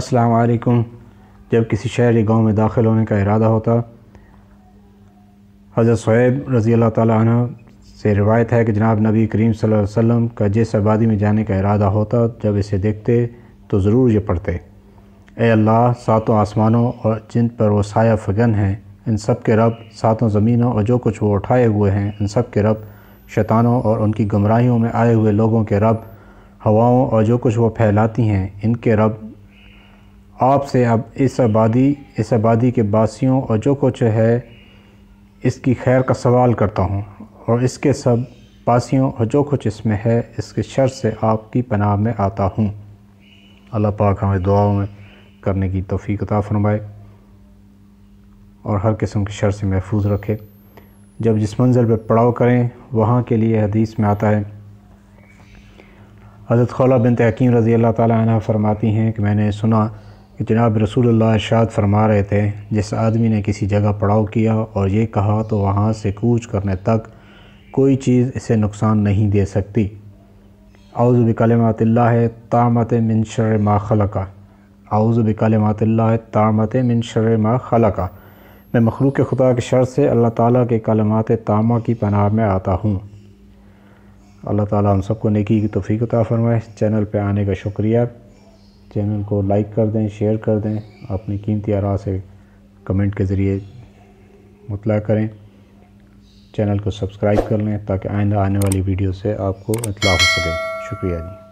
अस्सलाम वालेकुम जब किसी शहर या गांव में दाखिल होने का इरादा होता हज़रत शैब रज़ी अल्लाह से रिवायत है कि जनाब नबी करीम सल्लल्लाहु अलैहि वसल्लम का जिस आबादी में जाने का इरादा होता जब इसे देखते तो ज़रूर ये पढ़ते ए अल्लाह सातों आसमानों और जिन पर वो साया फगन हैं इन सब के रब सातों ज़मीनों और जो कुछ वो उठाए हुए हैं इन सब के रब शैतानों और उनकी गुमराहियों में आए हुए लोगों के रब हवाओं और जो कुछ वो फैलाती हैं इनके रब आपसे अब इस आबादी इस आबादी के बासियों और जो कुछ है इसकी खैर का सवाल करता हूँ और इसके सब बासियों और जो कुछ इसमें है इसके शर से आपकी पनाह में आता हूँ अल्लाह पाक हमें दुआओं में करने की तोफ़ी कता फरमाए और हर किस्म के शर से महफूज रखे जब जिस मंज़िल पर पड़ाव करें वहाँ के लिए हदीस में आता है हज़रत खौला बिन हकीम रज़ी अल्लाह ताली फ़रमाती हैं कि मैंने सुना कि जनाब रसूल अरशाद फरमा रहे थे जिस आदमी ने किसी जगह पड़ाव किया और ये कहा तो वहाँ से कूच करने तक कोई चीज़ इसे नुकसान नहीं दे सकती है तामत मिन शर मा खलका है तामत मिन शर मा खलका मैं मखलूक खुदा के शर से अल्लाह ताली के कलमात तामा की पनाह में आता हूँ अल्लाह ताली हम सबको नेकी की तोफीकता फ़रमाए चैनल पर आने का शुक्रिया चैनल को लाइक कर दें शेयर कर दें अपनी कीमती आरा से कमेंट के ज़रिए मुतला करें चैनल को सब्सक्राइब कर लें ताकि आइंदा आने वाली वीडियो से आपको इतला हो सके शुक्रिया जी